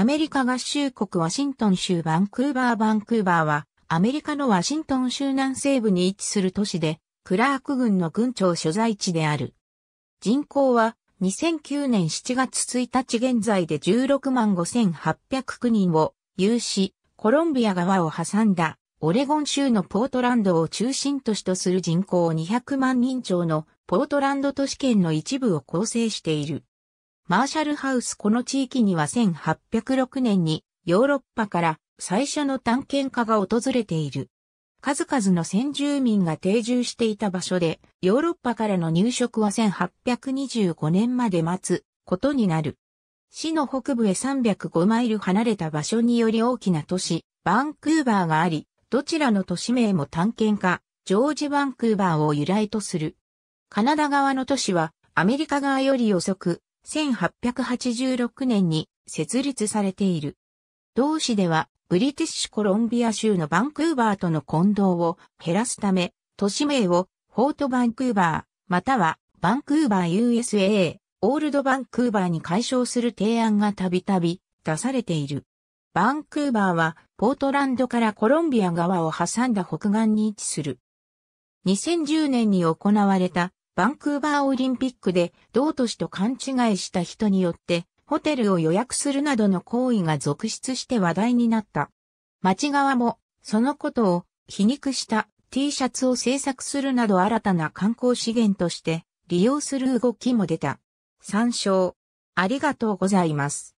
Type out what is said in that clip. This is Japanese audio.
アメリカ合衆国ワシントン州バンクーバーバンクーバーは、アメリカのワシントン州南西部に位置する都市で、クラーク郡の郡庁所在地である。人口は、2009年7月1日現在で16万5809人を有し、コロンビア側を挟んだオレゴン州のポートランドを中心都市とする人口200万人超のポートランド都市圏の一部を構成している。マーシャルハウスこの地域には1806年にヨーロッパから最初の探検家が訪れている。数々の先住民が定住していた場所で、ヨーロッパからの入植は1825年まで待つことになる。市の北部へ305マイル離れた場所により大きな都市、バンクーバーがあり、どちらの都市名も探検家、ジョージ・バンクーバーを由来とする。カナダ側の都市は、アメリカ側より遅く、1886年に設立されている。同市では、ブリティッシュコロンビア州のバンクーバーとの混同を減らすため、都市名をフォートバンクーバー、またはバンクーバー USA、オールドバンクーバーに解消する提案がたびたび出されている。バンクーバーはポートランドからコロンビア側を挟んだ北岸に位置する。2010年に行われたバンクーバーオリンピックで同都市と勘違いした人によってホテルを予約するなどの行為が続出して話題になった。町側もそのことを皮肉した T シャツを制作するなど新たな観光資源として利用する動きも出た。参照。ありがとうございます。